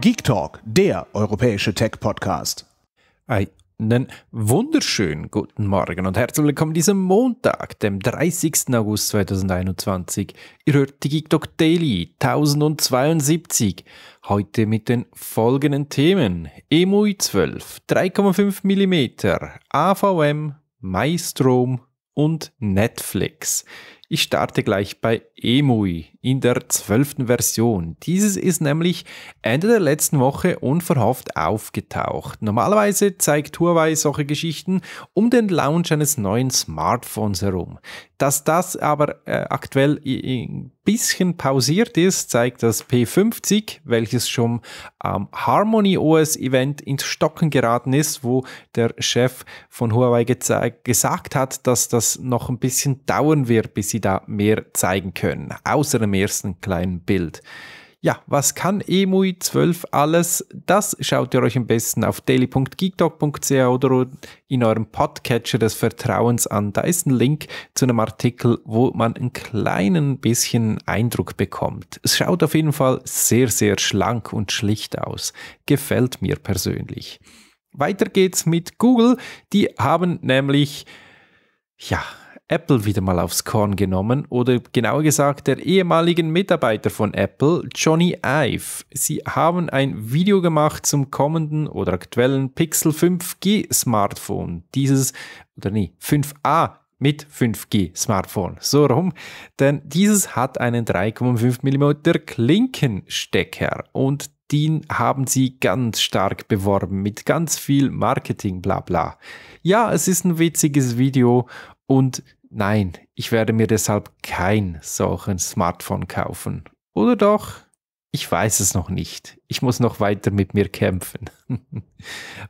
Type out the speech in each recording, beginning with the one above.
Geek Talk, der europäische Tech-Podcast. Einen wunderschönen guten Morgen und herzlich willkommen diesem Montag, dem 30. August 2021. Ihr hört die Geek Talk Daily 1072. Heute mit den folgenden Themen: EMUI 12, 3,5 mm, AVM, Maistrom und Netflix. Ich starte gleich bei EMUI in der zwölften Version. Dieses ist nämlich Ende der letzten Woche unverhofft aufgetaucht. Normalerweise zeigt Huawei solche Geschichten um den Launch eines neuen Smartphones herum. Dass das aber äh, aktuell ein bisschen pausiert ist, zeigt das P50, welches schon am Harmony OS Event ins Stocken geraten ist, wo der Chef von Huawei gesagt hat, dass das noch ein bisschen dauern wird, bis sie da mehr zeigen können, außer dem ersten kleinen Bild. Ja, was kann EMUI 12 alles? Das schaut ihr euch am besten auf daily.geekdog.ch oder in eurem Podcatcher des Vertrauens an. Da ist ein Link zu einem Artikel, wo man ein kleinen bisschen Eindruck bekommt. Es schaut auf jeden Fall sehr, sehr schlank und schlicht aus. Gefällt mir persönlich. Weiter geht's mit Google. Die haben nämlich, ja, Apple wieder mal aufs Korn genommen oder genauer gesagt der ehemaligen Mitarbeiter von Apple, Johnny Ive. Sie haben ein Video gemacht zum kommenden oder aktuellen Pixel 5G Smartphone. Dieses, oder nee, 5a mit 5G-Smartphone. So rum. Denn dieses hat einen 3,5 mm Klinkenstecker und den haben sie ganz stark beworben mit ganz viel Marketing, bla bla. Ja, es ist ein witziges Video und nein, ich werde mir deshalb kein solchen Smartphone kaufen. Oder doch? Ich weiß es noch nicht. Ich muss noch weiter mit mir kämpfen.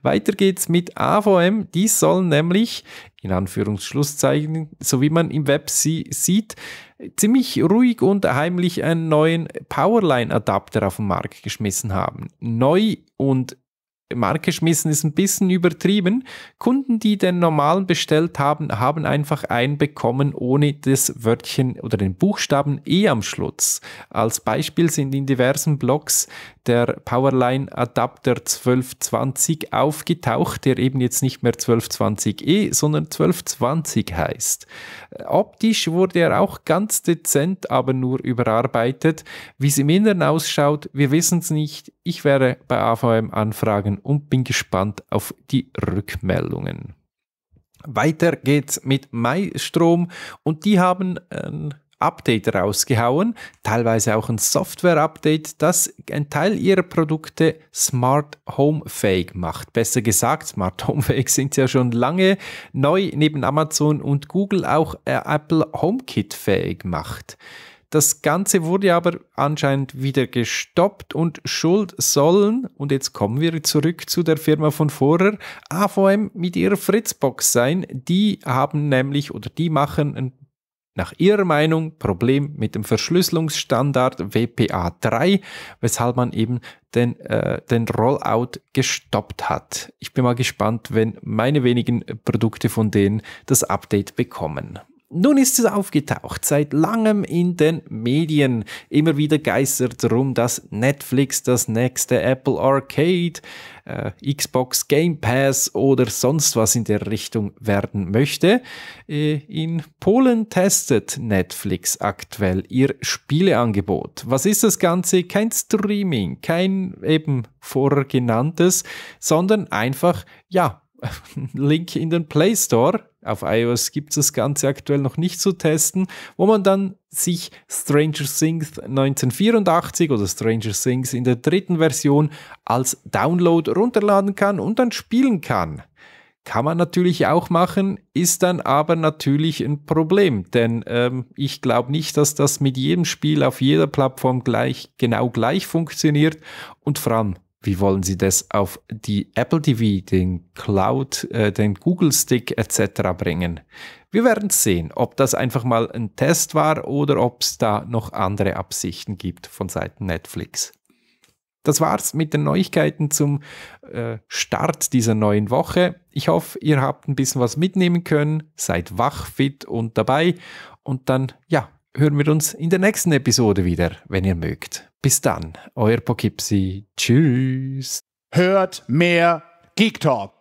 weiter geht's mit AVM. Die sollen nämlich, in Anführungsschlusszeichen, so wie man im Web sie sieht, ziemlich ruhig und heimlich einen neuen Powerline-Adapter auf den Markt geschmissen haben. Neu und Marke schmissen ist ein bisschen übertrieben. Kunden, die den normalen bestellt haben, haben einfach einen bekommen ohne das Wörtchen oder den Buchstaben E am Schluss. Als Beispiel sind in diversen Blogs der Powerline Adapter 1220 aufgetaucht, der eben jetzt nicht mehr 1220E, sondern 1220 heißt. Optisch wurde er auch ganz dezent, aber nur überarbeitet. Wie es im Inneren ausschaut, wir wissen es nicht. Ich wäre bei AVM-Anfragen Erfahrungen und bin gespannt auf die Rückmeldungen. Weiter geht's mit MyStrom und die haben ein Update rausgehauen, teilweise auch ein Software-Update, das einen Teil ihrer Produkte Smart Home fähig macht. Besser gesagt, Smart Home fähig sind ja schon lange neu neben Amazon und Google auch äh, Apple HomeKit fähig macht. Das Ganze wurde aber anscheinend wieder gestoppt und Schuld sollen, und jetzt kommen wir zurück zu der Firma von vorher, AVM mit ihrer Fritzbox sein. Die haben nämlich oder die machen ein nach ihrer Meinung Problem mit dem Verschlüsselungsstandard WPA3, weshalb man eben den, äh, den Rollout gestoppt hat. Ich bin mal gespannt, wenn meine wenigen Produkte von denen das Update bekommen. Nun ist es aufgetaucht, seit langem in den Medien. Immer wieder geistert rum, dass Netflix das nächste Apple Arcade, äh, Xbox Game Pass oder sonst was in der Richtung werden möchte. Äh, in Polen testet Netflix aktuell ihr Spieleangebot. Was ist das Ganze? Kein Streaming, kein eben vorher genanntes, sondern einfach, ja, Link in den Play Store auf iOS gibt es das Ganze aktuell noch nicht zu testen, wo man dann sich Stranger Things 1984 oder Stranger Things in der dritten Version als Download runterladen kann und dann spielen kann. Kann man natürlich auch machen, ist dann aber natürlich ein Problem, denn ähm, ich glaube nicht, dass das mit jedem Spiel auf jeder Plattform gleich, genau gleich funktioniert und vor allem wie wollen Sie das auf die Apple TV, den Cloud, äh, den Google Stick etc. bringen? Wir werden sehen, ob das einfach mal ein Test war oder ob es da noch andere Absichten gibt von Seiten Netflix. Das war's mit den Neuigkeiten zum äh, Start dieser neuen Woche. Ich hoffe, ihr habt ein bisschen was mitnehmen können, seid wach, fit und dabei. Und dann, ja, hören wir uns in der nächsten Episode wieder, wenn ihr mögt. Bis dann, euer Pokipsi. Tschüss. Hört mehr Geek Talk.